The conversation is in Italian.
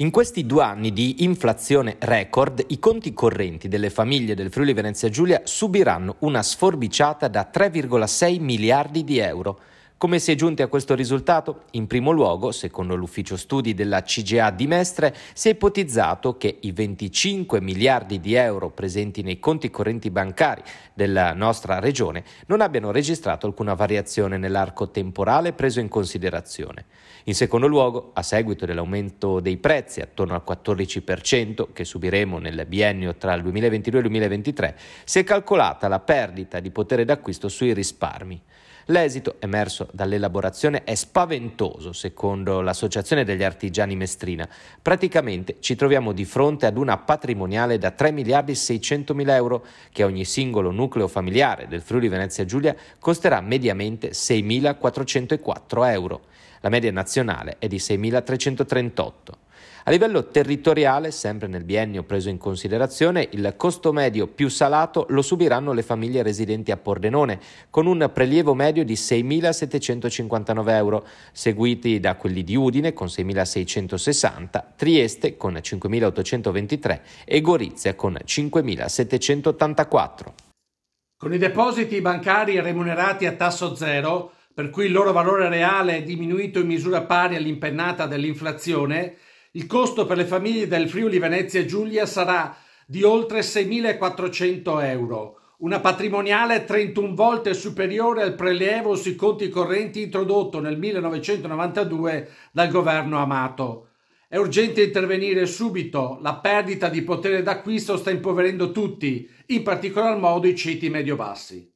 In questi due anni di inflazione record, i conti correnti delle famiglie del Friuli Venezia Giulia subiranno una sforbiciata da 3,6 miliardi di euro. Come si è giunti a questo risultato? In primo luogo, secondo l'ufficio studi della CGA di Mestre, si è ipotizzato che i 25 miliardi di euro presenti nei conti correnti bancari della nostra regione non abbiano registrato alcuna variazione nell'arco temporale preso in considerazione. In secondo luogo, a seguito dell'aumento dei prezzi attorno al 14% che subiremo nel biennio tra il 2022 e il 2023, si è calcolata la perdita di potere d'acquisto sui risparmi. L'esito emerso dall'elaborazione è spaventoso, secondo l'Associazione degli Artigiani Mestrina. Praticamente ci troviamo di fronte ad una patrimoniale da 3 miliardi e 600 mila euro che ogni singolo nucleo familiare del Friuli Venezia Giulia costerà mediamente 6.404 euro. La media nazionale è di 6.338. A livello territoriale, sempre nel biennio preso in considerazione, il costo medio più salato lo subiranno le famiglie residenti a Pordenone, con un prelievo medio di 6.759 euro, seguiti da quelli di Udine con 6.660, Trieste con 5.823 e Gorizia con 5.784. Con i depositi bancari remunerati a tasso zero, per cui il loro valore reale è diminuito in misura pari all'impennata dell'inflazione, il costo per le famiglie del Friuli Venezia Giulia sarà di oltre 6.400 euro, una patrimoniale 31 volte superiore al prelievo sui conti correnti introdotto nel 1992 dal governo Amato. È urgente intervenire subito, la perdita di potere d'acquisto sta impoverendo tutti, in particolar modo i ceti medio-bassi.